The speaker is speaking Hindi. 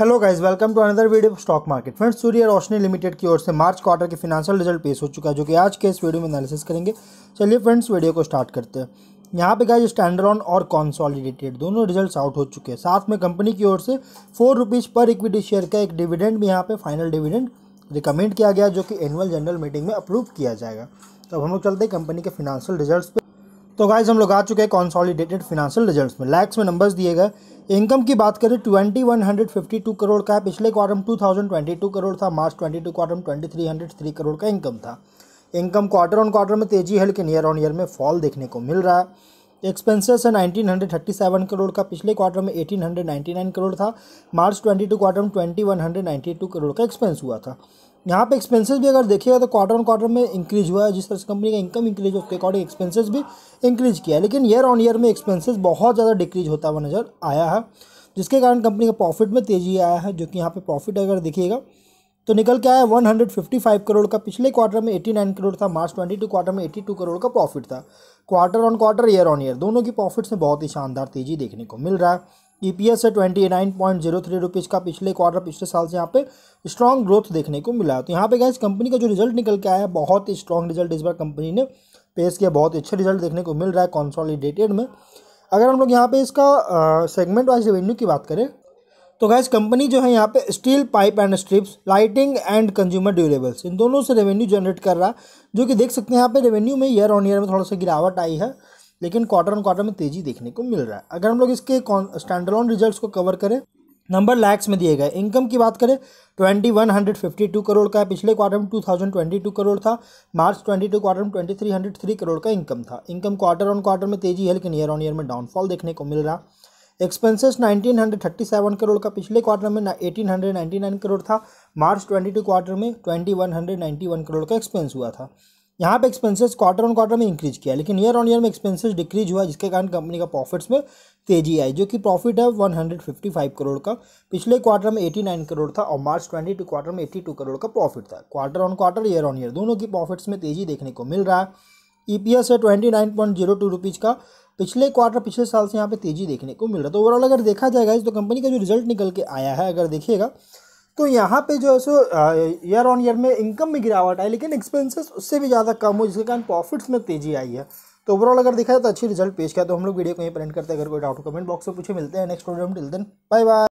hello guys welcome to another video stock market friends Surya Roshni limited की ओर से मार्च क्वार्टर के फिनेंशियल रिजल्ट पेश हो चुका है जो कि आज के इस वीडियो में एनालिसिस करेंगे चलिए फ्रेंड्स वीडियो को स्टार्ट करते हैं यहाँ पे गाइस स्टैंडर्ड और कॉन्सॉलिडेटेड दोनों रिजल्ट आउट हो चुके हैं साथ में कंपनी की ओर से फोर रुपीज़ पर इक्विटी शेयर का एक डिविडेंड भी यहाँ पर फाइनल डिविडेंड रिकमेंड किया गया जो कि एनुअल जनरल मीटिंग में अप्रूव किया जाएगा तो अब हम लोग चलते हैं कंपनी के फिनेंशियल रिजल्ट पर तो गाइज हम लोग आ चुके हैं कॉन्सॉलिडेटेड फिनेंशियल रिजल्ट में लैक्स में नंबर्स दिए गए इनकम की बात करें twenty one hundred fifty two crore का है पिछले क्वार्टर में two thousand twenty two crore था मार्च ट्वेंटी टू क्वार्टर में twenty three hundred three crore का इनकम था इनकम क्वार्टर ऑन क्वार्टर में तेजी है लेकिन ईयर ऑन ईयर में फॉल देखने को मिल रहा है एक्सपेंसेस है हंड्रेड थर्टी सेवन करोड़ का पिछले क्वार्टर में eighteen hundred ninety nine crore था मार्च ट्वेंटी टू क्वार्टर में twenty one hundred ninety two crore का एक्सपेंस हुआ था यहाँ पे एक्सपेंसेस भी अगर देखिएगा तो क्वार्टर ऑन क्वार्टर में इंक्रीज हुआ है जिस तरह से कंपनी का इनकम इंक्रीज हो उसके अकॉर्डिंग एक्सपेंसेस भी इंक्रीज किया है लेकिन ईयर ऑन ईयर में एक्सपेंसेस बहुत ज़्यादा डिक्रीज होता हुआ नज़र आया है जिसके कारण कंपनी का प्रॉफिट में तेज़ी आया है जो कि यहाँ पर प्रॉफिट अगर देखिएगा तो निकल के आया 155 करोड़ का पिछले क्वार्टर में 89 करोड़ था मार्च ट्वेंटी क्वार्टर में 82 करोड़ का प्रॉफिट था quarter on quarter year on year दोनों की प्रॉफिट्स में बहुत ही शानदार तेज़ी देखने को मिल रहा है ई पी एस है twenty nine point zero three rupees का पिछले क्वार्टर पिछले साल से यहाँ पे स्ट्रॉन्ग ग्रोथ देखने को मिला तो यहाँ पे गैस कंपनी का जो रिजल्ट निकल के आया है बहुत ही स्ट्रॉन्ग रिजल्ट इस बार कंपनी ने पेश किया बहुत अच्छे रिजल्ट देखने को मिल रहा है कॉन्सॉलीडेटेड में अगर हम लोग यहाँ पे इसका सेगमेंट वाइज रेवेन्यू की बात करें तो गैस कंपनी जो है यहाँ पे steel pipe and strips lighting and consumer durables इन दोनों से रेवेन्यू जनरेट कर रहा है जो कि देख सकते हैं यहाँ पे रेवेन्यू में ईयर ऑन ईयर में थोड़ा सा गिरावट आई है लेकिन क्वार्टर ऑन क्वार्टर में तेजी देखने को मिल रहा है अगर हम लोग इसके ऑन रिजल्ट को कवर करें नंबर लैक्स में दिए गए इनकम की बात करें twenty one hundred fifty two crore का पिछले क्वार्टर में two thousand twenty two crore था मार्च ट्वेंटी टू क्वार्टर में twenty three hundred three crore का इनकम था इनकम क्वार्टर ऑन क्वार्टर में तेजी है लेकिन ईयर ऑन ईयर में डाउनफॉल देखने को मिल रहा एक्सपेंसेस सेवन करोड़ का पिछले क्वार्टर में एटीन हंड्रेड नाइन करोड़ था मार्च ट्वेंटी टू क्वार्टर में twenty one hundred ninety one crore का एक्सपेंस हुआ था यहाँ पे एक्सपेंसेस क्वार्टर ऑन क्वार्टर में इंक्रीज किया लेकिन ईयर ऑन ईयर में एक्सपेंसेस डिक्रीज हुआ जिसके कारण कंपनी का प्रॉफिट्स में तेजी आई जो कि प्रॉफिट है 155 करोड़ का पिछले क्वार्टर में 89 करोड़ था और मार्च 22 क्वार्टर में 82 करोड़ का प्रॉफिट था quarter on quarter year on year दोनों की प्रॉफिट्स में तेजी देखने को मिल रहा है ई पी एस है twenty nine point zero two rupees का पिछले क्वार्टर पिछले साल से यहाँ पे तेजी देखने को मिल रहा है तो ओवरऑल अगर देखा जाएगा तो कंपनी का जो रिजल्ट निकल के आया है अगर देखिएगा तो यहाँ पे जो है सो ईयर ऑन ईयर में इनकम में गिरावट आई लेकिन एक्सपेंसेस उससे भी ज़्यादा कम हो जिसके कारण प्रॉफिट्स में तेजी आई है तो ओवरऑल अगर देखा जाए तो अच्छी रिजल्ट पेश किया तो हम लोग वीडियो को यहीं प्रिंट करते हैं अगर कोई डाउट कमेंट बॉक्स में पूछे मिलते हैं नेक्स्ट वीडियो में टिल देन बाय बाय